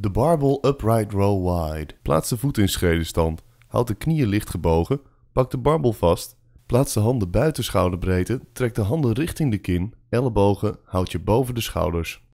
De barbel upright row wide. Plaats de voeten in schredenstand, Houd de knieën licht gebogen. Pak de barbel vast. Plaats de handen buiten schouderbreedte. Trek de handen richting de kin. Ellebogen houd je boven de schouders.